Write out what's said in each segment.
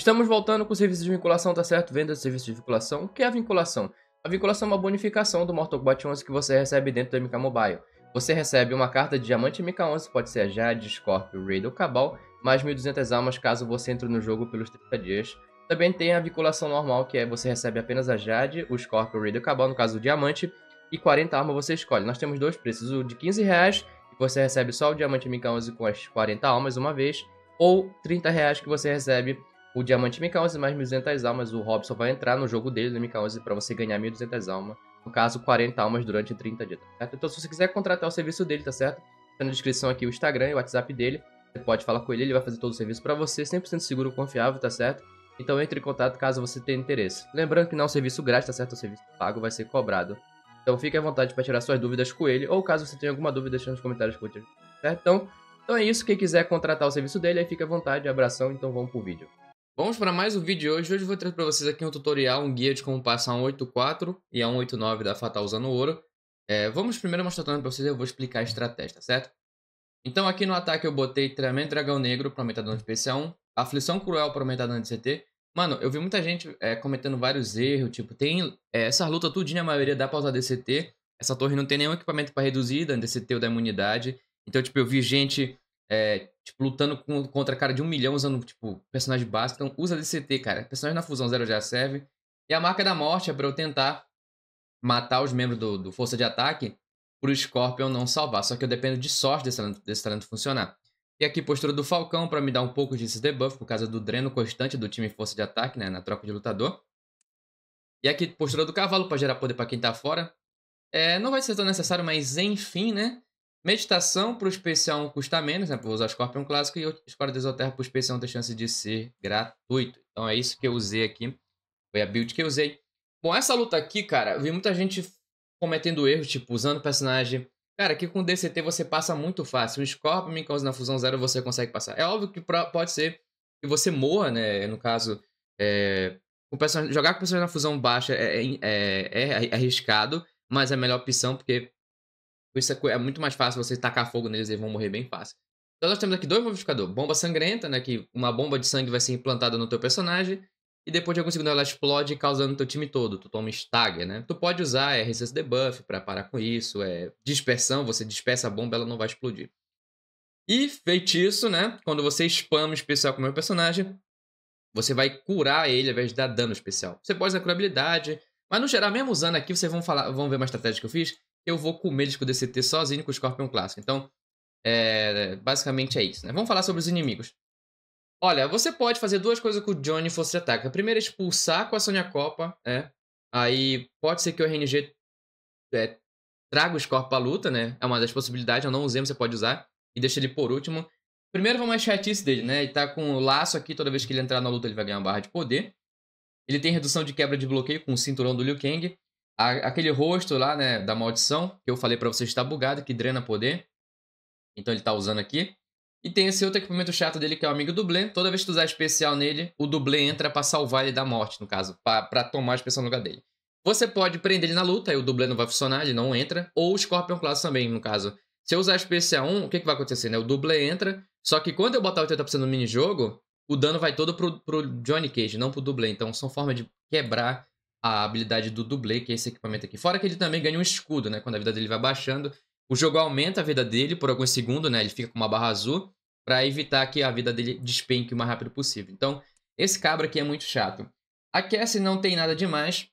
Estamos voltando com o serviço de vinculação, tá certo? Venda de serviço de vinculação. O que é a vinculação? A vinculação é uma bonificação do Mortal Kombat 11 que você recebe dentro do MK Mobile. Você recebe uma carta de diamante MK11, pode ser a Jade, Scorpio, Raid ou Cabal, mais 1.200 almas caso você entre no jogo pelos 30 dias. Também tem a vinculação normal, que é você recebe apenas a Jade, o Scorpio, o Raid ou Cabal, no caso o diamante, e 40 armas você escolhe. Nós temos dois preços, o de 15 reais, que você recebe só o diamante MK11 com as 40 almas uma vez, ou 30 reais que você recebe o diamante MK11 mais 1.200 almas, o Robson vai entrar no jogo dele no MK11 para você ganhar 1.200 almas. No caso, 40 almas durante 30 dias, tá certo? Então, se você quiser contratar o serviço dele, tá certo? Tá na descrição aqui o Instagram e o WhatsApp dele. Você pode falar com ele, ele vai fazer todo o serviço para você, 100% seguro, confiável, tá certo? Então entre em contato caso você tenha interesse. Lembrando que não é um serviço grátis, tá certo? O serviço pago vai ser cobrado. Então fique à vontade para tirar suas dúvidas com ele, ou caso você tenha alguma dúvida, deixa nos comentários que eu tá Certo? Então, então é isso. Quem quiser contratar o serviço dele, aí fica à vontade. Abração, então vamos pro vídeo. Vamos para mais um vídeo de hoje. Hoje eu vou trazer para vocês aqui um tutorial, um guia de como passar um 84 e a 189 da Fatal usando ouro. É, vamos primeiro mostrar para vocês, eu vou explicar a estratégia, tá certo? Então aqui no ataque eu botei treinamento dragão negro para aumentar dano de pc 1 aflição cruel para aumentar dano de CT. Mano, eu vi muita gente é, cometendo vários erros, tipo, tem é, essa luta tudinha, a maioria dá para usar DCT, essa torre não tem nenhum equipamento para reduzir dano de CT ou da imunidade. Então, tipo, eu vi gente é, tipo, lutando com, contra cara de um milhão usando, tipo, personagem básico. Então, usa DCT, cara. Personagem na Fusão Zero já serve. E a marca da morte é pra eu tentar matar os membros do, do Força de Ataque pro Scorpion não salvar. Só que eu dependo de sorte desse talento, desse talento funcionar. E aqui, postura do Falcão para me dar um pouco desse debuff por causa do dreno constante do time Força de Ataque, né? Na troca de lutador. E aqui, postura do Cavalo para gerar poder para quem tá fora. É, não vai ser tão necessário, mas enfim, né? Meditação para o Especial custa menos, né? Vou usar Scorpion Clássico e Escola de Exoterra para o Especial tem chance de ser gratuito. Então é isso que eu usei aqui. Foi a build que eu usei. Bom, essa luta aqui, cara, eu vi muita gente cometendo erros, tipo, usando personagem. Cara, aqui com DCT você passa muito fácil. Um Scorpion em causa na fusão zero, você consegue passar. É óbvio que pode ser que você morra, né? No caso, é... o personagem... jogar com o personagem na fusão baixa é, é, é... é arriscado, mas é a melhor opção, porque isso é, é, muito mais fácil você tacar fogo neles e eles vão morrer bem fácil. Então nós temos aqui dois modificadores. Bomba sangrenta, né? Que uma bomba de sangue vai ser implantada no teu personagem. E depois de alguns segundos ela explode, causando teu time todo. Tu toma stagger, né? Tu pode usar é, resistência debuff pra parar com isso. É dispersão, você dispersa a bomba, ela não vai explodir. E feitiço, né? Quando você spama especial com o meu personagem, você vai curar ele ao invés de dar dano especial. Você pode usar curabilidade, mas no geral, mesmo usando aqui, vocês vão, falar, vão ver uma estratégia que eu fiz eu vou comer disco DCT sozinho com o Scorpion Clássico. Então, é, basicamente é isso, né? Vamos falar sobre os inimigos. Olha, você pode fazer duas coisas com o Johnny Força de Ataque. A primeira é expulsar com a Sonya Copa, né? Aí pode ser que o RNG é, traga o Scorpion pra luta, né? É uma das possibilidades, eu não usei, mas você pode usar. E deixa ele por último. Primeiro vamos mais chatice dele, né? Ele tá com o laço aqui, toda vez que ele entrar na luta ele vai ganhar uma barra de poder. Ele tem redução de quebra de bloqueio com o cinturão do Liu Kang. A, aquele rosto lá, né, da maldição, que eu falei para vocês está bugado, que drena poder. Então ele tá usando aqui. E tem esse outro equipamento chato dele, que é o amigo dublê. Toda vez que tu usar especial nele, o dublê entra para salvar ele da morte, no caso, para tomar a especial no lugar dele. Você pode prender ele na luta, aí o dublê não vai funcionar, ele não entra. Ou o Scorpion Class também, no caso. Se eu usar especial 1, o que, que vai acontecer, né? O dublê entra, só que quando eu botar 80% no minijogo, o dano vai todo pro, pro Johnny Cage, não pro dublê. Então são formas de quebrar a habilidade do dublê, que é esse equipamento aqui. Fora que ele também ganha um escudo, né? Quando a vida dele vai baixando, o jogo aumenta a vida dele por alguns segundos, né? Ele fica com uma barra azul para evitar que a vida dele despenque o mais rápido possível. Então, esse cabra aqui é muito chato. A Cassie não tem nada demais,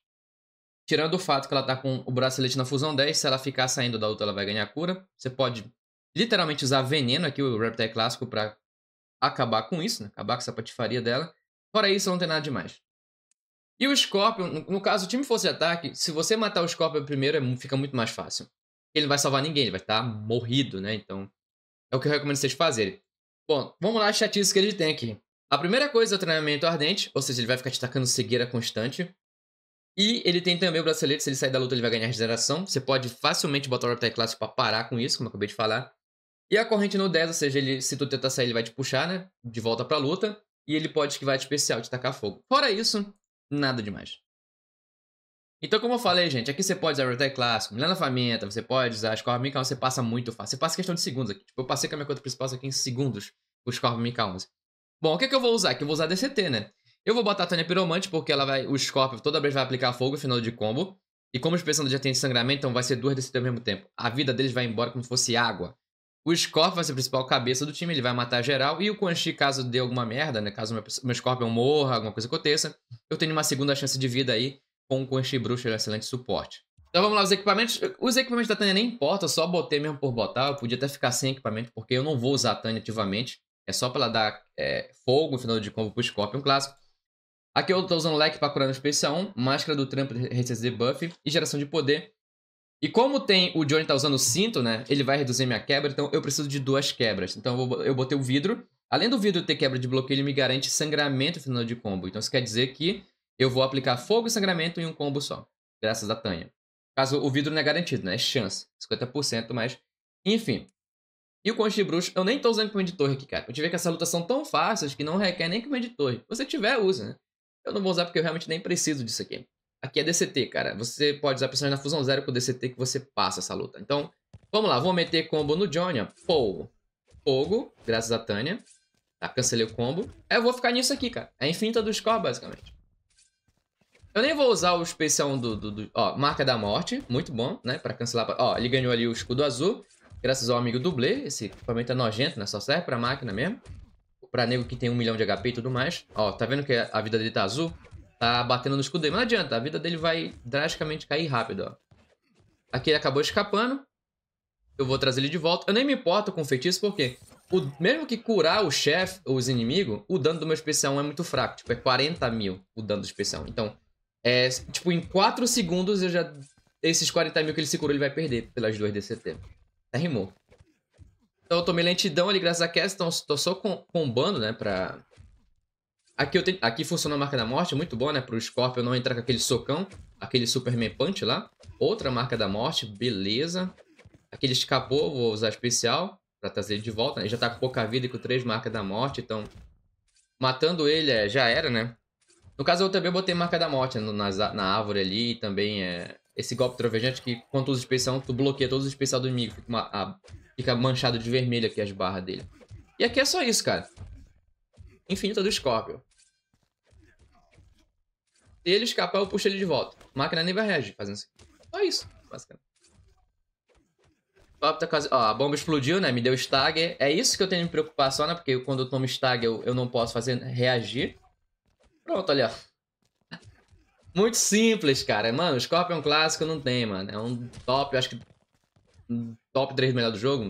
tirando o fato que ela tá com o bracelete na fusão 10, se ela ficar saindo da luta, ela vai ganhar cura. Você pode literalmente usar veneno aqui, o Reptile clássico, para acabar com isso, né? Acabar com essa patifaria dela. Fora isso, não tem nada demais. E o Scorpion, no caso o time fosse de ataque, se você matar o Scorpion primeiro, é fica muito mais fácil. Ele não vai salvar ninguém, ele vai estar tá morrido, né? Então, é o que eu recomendo vocês fazerem. Bom, vamos lá as estatísticas que ele tem aqui. A primeira coisa é o treinamento ardente, ou seja, ele vai ficar te tacando cegueira constante. E ele tem também o bracelete, se ele sair da luta ele vai ganhar regeneração. Você pode facilmente botar o Reptile Clássico pra parar com isso, como eu acabei de falar. E a corrente no 10, ou seja, ele, se tu tentar sair ele vai te puxar, né? De volta pra luta. E ele pode esquivar de especial, te tacar fogo. Fora isso, Nada demais. Então, como eu falei, gente, aqui você pode usar Rotec Clássico, Milena Famenta, você pode usar Scorpion MK11, você passa muito fácil. Você passa questão de segundos aqui. Tipo, eu passei com a minha conta principal aqui em segundos o Scorpion MK11. Bom, o que, é que eu vou usar aqui? Eu vou usar DCT, né? Eu vou botar a Tânia Piromante, porque ela vai, o Scorpion toda vez vai aplicar fogo no final de combo. E como a expressão já tem sangramento, então vai ser duas DCT ao mesmo tempo. A vida deles vai embora como se fosse água. O Scorpion vai ser a principal cabeça do time, ele vai matar geral. E o Quan Chi, caso dê alguma merda, né? Caso meu, meu Scorpion morra, alguma coisa aconteça, eu tenho uma segunda chance de vida aí com o Quan Chi ele é um excelente suporte. Então vamos lá, os equipamentos. Os equipamentos da Tânia nem importa, só botei mesmo por botar. Eu podia até ficar sem equipamento, porque eu não vou usar a Tânia ativamente. É só pra ela dar é, fogo no final de combo pro Scorpion clássico. Aqui eu tô usando leque pra curar no especial 1, máscara do trampo resistência de buff e geração de poder. E como tem o Johnny tá usando o cinto, né? Ele vai reduzir minha quebra, então eu preciso de duas quebras. Então eu botei o vidro. Além do vidro ter quebra de bloqueio, ele me garante sangramento no final de combo. Então isso quer dizer que eu vou aplicar fogo e sangramento em um combo só. Graças a tanha. Caso o vidro não é garantido, né? É chance. 50% Mas, Enfim. E o Conte de Bruxo, eu nem tô usando equipamento de torre aqui, cara. Eu tive que essas lutas são tão fáceis que não requer nem equipamento de torre. Se você tiver, usa, né? Eu não vou usar porque eu realmente nem preciso disso aqui. Aqui é DCT, cara. Você pode usar personagem na fusão zero com DCT que você passa essa luta. Então, vamos lá. Vou meter combo no Johnny, ó. Fogo, graças a Tânia. Tá, cancelei o combo. É, eu vou ficar nisso aqui, cara. É infinita do score, basicamente. Eu nem vou usar o especial do, do, do, Ó, Marca da Morte. Muito bom, né? Pra cancelar... Ó, ele ganhou ali o escudo azul. Graças ao amigo dublê. Esse equipamento é nojento, né? Só serve pra máquina mesmo. Pra nego que tem um milhão de HP e tudo mais. Ó, tá vendo que a vida dele tá azul? tá batendo no escudo dele. Mas não adianta, a vida dele vai drasticamente cair rápido, ó. Aqui ele acabou escapando. Eu vou trazer ele de volta. Eu nem me importo com o feitiço, porque o, mesmo que curar o chefe ou os inimigos, o dano do meu especial é muito fraco. Tipo, é 40 mil o dano do especial. Então, é, tipo, em 4 segundos eu já. Esses 40 mil que ele se curou, ele vai perder pelas duas DCT. arrimou rimou. Então eu tomei lentidão ali graças a Cass, então tô só com, combando, né, pra Aqui, tenho, aqui funciona a marca da morte, muito bom, né? Pro Scorpion não entrar com aquele socão, aquele Superman Punch lá. Outra marca da morte, beleza. Aqui ele escapou, vou usar especial pra trazer ele de volta. Né? Ele já tá com pouca vida e com três marcas da morte, então... Matando ele é, já era, né? No caso, eu também botei marca da morte né? na, na árvore ali e também é, esse golpe trovejante que quando usa especial, tu bloqueia todos os especial do inimigo. Fica, uma, a, fica manchado de vermelho aqui as barras dele. E aqui é só isso, cara. Infinita do Scorpion ele escapar, eu puxo ele de volta. A máquina nem vai reagir fazendo assim. Só isso, basicamente. Tá ó, a bomba explodiu, né? Me deu stagger. É isso que eu tenho de me preocupar só, né? Porque quando eu tomo stagger, eu, eu não posso fazer reagir. Pronto, olha, ó. Muito simples, cara. Mano, o Scorpion é clássico não tem, mano. É um top, acho que... top 3 melhor do jogo.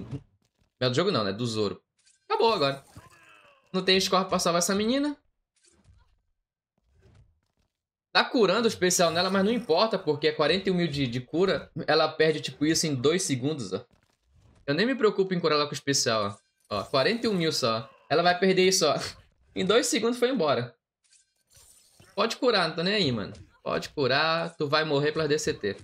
Melhor do jogo não, né? Do Zoro. Acabou agora. Não tem Scorpion pra salvar essa menina. Tá curando o especial nela, mas não importa, porque é 41 mil de, de cura. Ela perde, tipo, isso em 2 segundos, ó. Eu nem me preocupo em curar ela com o especial, ó. Ó, 41 mil só. Ela vai perder isso, ó. em 2 segundos foi embora. Pode curar, não tô nem aí, mano. Pode curar, tu vai morrer pelas DCT.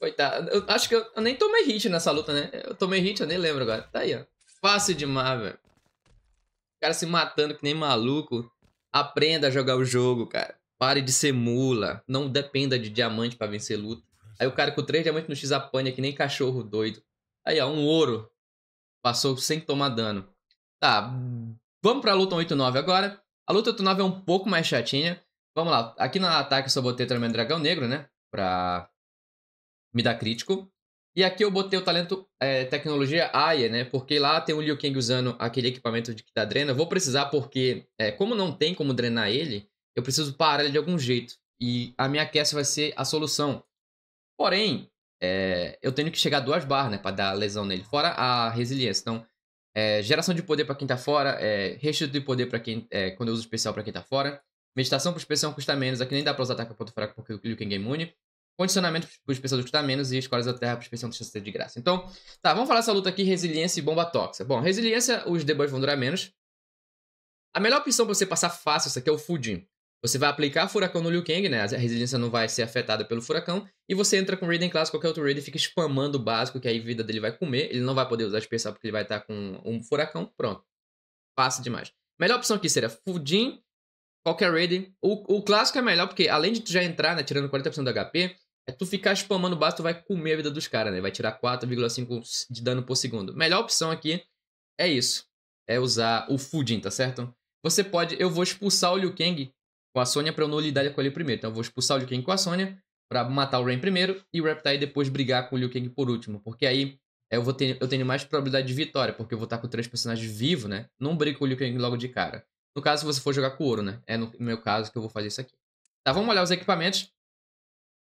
Coitado. Eu acho que eu, eu, nem tomei hit nessa luta, né? Eu tomei hit, eu nem lembro agora. Tá aí, ó. Fácil demais, velho. O cara se matando que nem maluco. Aprenda a jogar o jogo, cara. Pare de ser mula. Não dependa de diamante para vencer luta. Aí o cara com três diamantes no X apanha que nem cachorro doido. Aí, ó, um ouro. Passou sem tomar dano. Tá, vamos pra luta 8-9 agora. A luta 8-9 é um pouco mais chatinha. Vamos lá. Aqui no ataque eu só botei também Dragão Negro, né? Pra me dar crítico. E aqui eu botei o talento é, tecnologia AIA, né? Porque lá tem o Liu Kang usando aquele equipamento de que dá drena. Eu vou precisar porque, é, como não tem como drenar ele, eu preciso parar ele de algum jeito. E a minha cast vai ser a solução. Porém, é, eu tenho que chegar a duas barras, né? Pra dar lesão nele. Fora a resiliência. Então, é, geração de poder para quem tá fora. É, de poder para quem... É, quando eu uso especial para quem tá fora. Meditação pro especial custa menos. Aqui nem dá pra usar ataque a ponto fraco porque o Liu Kang é imune condicionamento para os pensadores custar menos e escolas da terra para os pensadores chance de graça. Então, tá, vamos falar dessa luta aqui, resiliência e bomba tóxica. Bom, resiliência, os debuffs vão durar menos. A melhor opção para você passar fácil isso aqui é o Fudim. Você vai aplicar furacão no Liu Kang, né? A resiliência não vai ser afetada pelo furacão. E você entra com Raiden Clássico, qualquer outro Raiden, fica spamando o básico, que aí a vida dele vai comer. Ele não vai poder usar especial porque ele vai estar tá com um furacão. Pronto. Passa demais. Melhor opção aqui seria Fudim qualquer Raiden. O, o clássico é melhor porque além de tu já entrar, né, tirando 40% do HP, é tu ficar spamando base, tu vai comer a vida dos caras, né? Vai tirar 4,5 de dano por segundo. Melhor opção aqui é isso. É usar o Fujin, tá certo? Você pode... Eu vou expulsar o Liu Kang com a Sônia pra eu não lidar com ele primeiro. Então eu vou expulsar o Liu Kang com a Sônia pra matar o Rain primeiro e o Reptile depois brigar com o Liu Kang por último. Porque aí é, eu, vou ter, eu tenho mais probabilidade de vitória, porque eu vou estar com três personagens vivos, né? Não brigo com o Liu Kang logo de cara. No caso, se você for jogar com ouro, né? É no meu caso que eu vou fazer isso aqui. Tá, vamos olhar os equipamentos.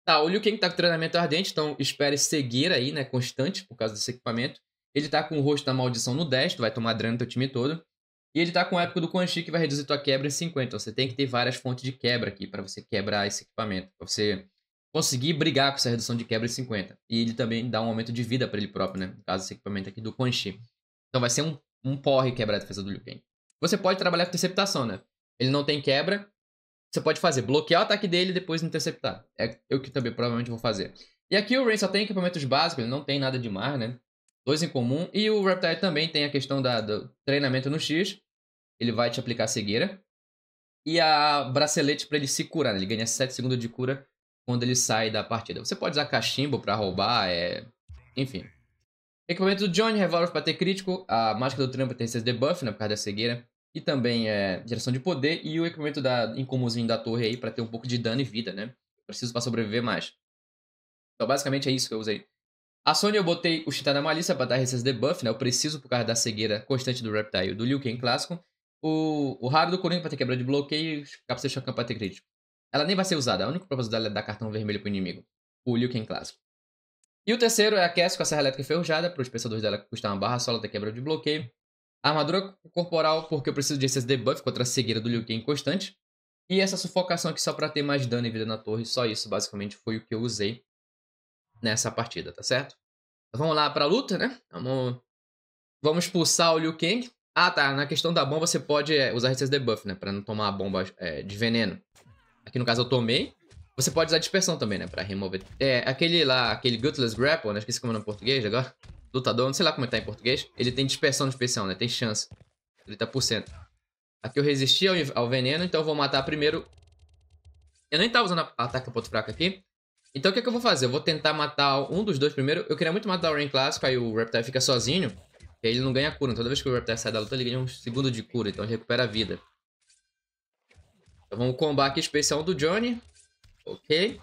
Tá, o Liu Kang tá com treinamento ardente, então espere seguir aí, né? Constante, por causa desse equipamento. Ele tá com o rosto da maldição no 10, tu vai tomar drama no teu time todo. E ele tá com o épico do Quan Chi, que vai reduzir tua quebra em 50. Então você tem que ter várias fontes de quebra aqui para você quebrar esse equipamento. Pra você conseguir brigar com essa redução de quebra em 50. E ele também dá um aumento de vida para ele próprio, né? No caso, esse equipamento aqui do Quan Chi. Então vai ser um, um porre quebrar a defesa do Liu Kang. Você pode trabalhar com interceptação, né? Ele não tem quebra, você pode fazer bloquear o ataque dele e depois interceptar. É eu que também provavelmente vou fazer. E aqui o Rain só tem equipamentos básicos, ele não tem nada de mar, né? Dois em comum. E o Reptile também tem a questão da, do treinamento no X. Ele vai te aplicar cegueira. E a bracelete para ele se curar, né? Ele ganha 7 segundos de cura quando ele sai da partida. Você pode usar cachimbo para roubar, é... enfim. Equipamento do Johnny, revolver para ter crítico, a máscara do trampo ter esse debuff, né, por causa da cegueira e também é, geração de poder e o equipamento da incomunzinho da torre aí para ter um pouco de dano e vida, né? Preciso para sobreviver mais. Então basicamente é isso que eu usei. A Sony eu botei o Chitá na malícia para dar esses debuff, né? Eu preciso por causa da cegueira constante do Reptile do Liu Kang clássico. O, o raro do Coringa para ter quebra de bloqueio e capacete para ter crítico. Ela nem vai ser usada, a única propósito dela é dar cartão vermelho pro inimigo. O Liu Kang clássico. E o terceiro é a Cass com a serra elétrica enferrujada, para os dispensador dela custar uma barra só ela ter quebra de bloqueio. Armadura corporal, porque eu preciso de esses de contra a cegueira do Liu Kang constante. E essa sufocação aqui só para ter mais dano e vida na torre. Só isso, basicamente, foi o que eu usei nessa partida, tá certo? Então, vamos lá para a luta, né? Vamos... Vamos expulsar o Liu Kang. Ah, tá. Na questão da bomba, você pode é, usar esses debuff, né? Pra não tomar a bomba é, de veneno. Aqui, no caso, eu tomei. Você pode usar dispersão também, né? Pra remover. É, aquele lá, aquele Gutless Grapple, né? Esqueci como é no português agora lutador, não sei lá como tá em português, ele tem dispersão de especial, né? Tem chance. 30%. Aqui eu resisti ao, ao veneno, então eu vou matar primeiro. Eu nem tava usando ataque a ponto fraco aqui. Então o que, é que eu vou fazer? Eu vou tentar matar um dos dois primeiro. Eu queria muito matar o Rain Clássico, aí o Reptile fica sozinho. E aí ele não ganha cura. Então toda vez que o Reptile sai da luta, ele ganha um segundo de cura. Então ele recupera a vida. Então vamos combar aqui a especial do Johnny. Ok.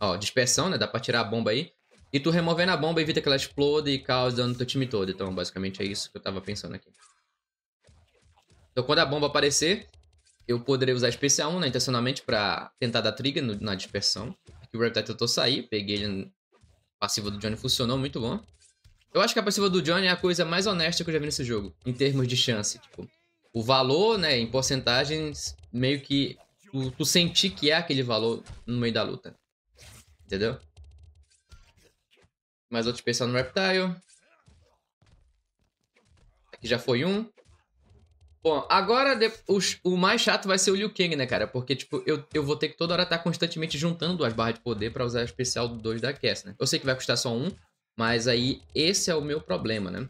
Ó, dispersão, né? Dá pra tirar a bomba aí. E tu removendo a bomba evita que ela explode e cause dano no teu time todo. Então, basicamente, é isso que eu tava pensando aqui. Então, quando a bomba aparecer, eu poderei usar especial 1, né, intencionalmente, pra tentar dar trigger no, na dispersão. Aqui o Reptile tentou sair, peguei ele... No... Passivo do Johnny funcionou, muito bom. Eu acho que a passiva do Johnny é a coisa mais honesta que eu já vi nesse jogo, em termos de chance. Tipo, o valor, né, em porcentagens, meio que tu, tu sentir que é aquele valor no meio da luta. Entendeu? Mais outro especial no Reptile. Aqui já foi um. Bom, agora de... o mais chato vai ser o Liu Kang, né, cara? Porque, tipo, eu, eu vou ter que toda hora estar tá constantemente juntando duas barras de poder para usar o especial do 2 da Cass, né? Eu sei que vai custar só um, mas aí esse é o meu problema, né?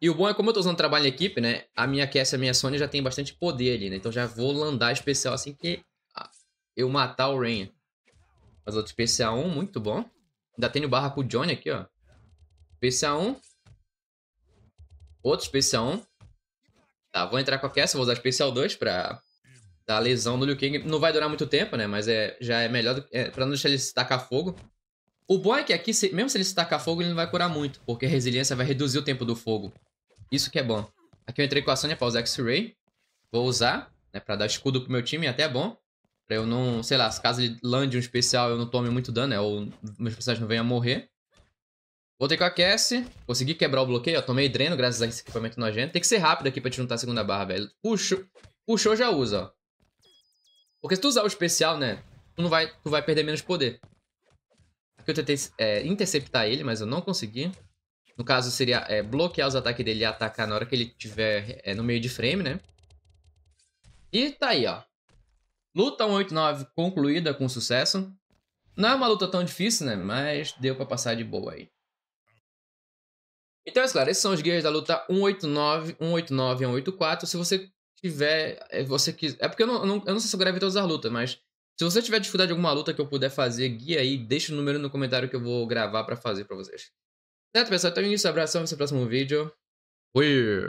E o bom é como eu tô usando trabalho em equipe, né? A minha Cass e a minha Sony já tem bastante poder ali, né? Então já vou landar especial assim que ah, eu matar o Rain. Mas outro especial 1, um, muito bom. Ainda tem o barra pro Johnny aqui, ó. PCA1. Outro PCA1. Tá, vou entrar com a vou usar especial 2 pra dar lesão no Liu Kang. Não vai durar muito tempo, né? Mas é, já é melhor do, é, pra não deixar ele se tacar fogo. O bom é que aqui, se, mesmo se ele se tacar fogo, ele não vai curar muito. Porque a resiliência vai reduzir o tempo do fogo. Isso que é bom. Aqui eu entrei com a Sonya pra usar X-Ray. Vou usar, né? Pra dar escudo pro meu time, até é bom. Pra eu não, sei lá, se caso ele lande um especial eu não tome muito dano, né? Ou meus personagens não venham a morrer. Voltei com a aquece, consegui quebrar o bloqueio, ó, tomei dreno graças a esse equipamento nojento. Tem que ser rápido aqui pra te juntar a segunda barra, velho. Puxou, puxou já usa, ó. Porque se tu usar o especial, né, tu não vai, tu vai perder menos poder. Aqui eu tentei é, interceptar ele, mas eu não consegui. No caso, seria é, bloquear os ataques dele e atacar na hora que ele tiver é, no meio de frame, né? E tá aí, ó. Luta 189 concluída com sucesso. Não é uma luta tão difícil, né? Mas deu para passar de boa aí. Então, é claro, esses são os guias da luta 189, 189 e 184. Se você tiver. É, você quis... É porque eu não, eu não, sei se eu gravei todas as lutas, mas se você tiver dificuldade de alguma luta que eu puder fazer, guia aí, deixa o número no comentário que eu vou gravar para fazer para vocês. Certo, pessoal? Então é isso. Abração. Até o próximo vídeo. Fui!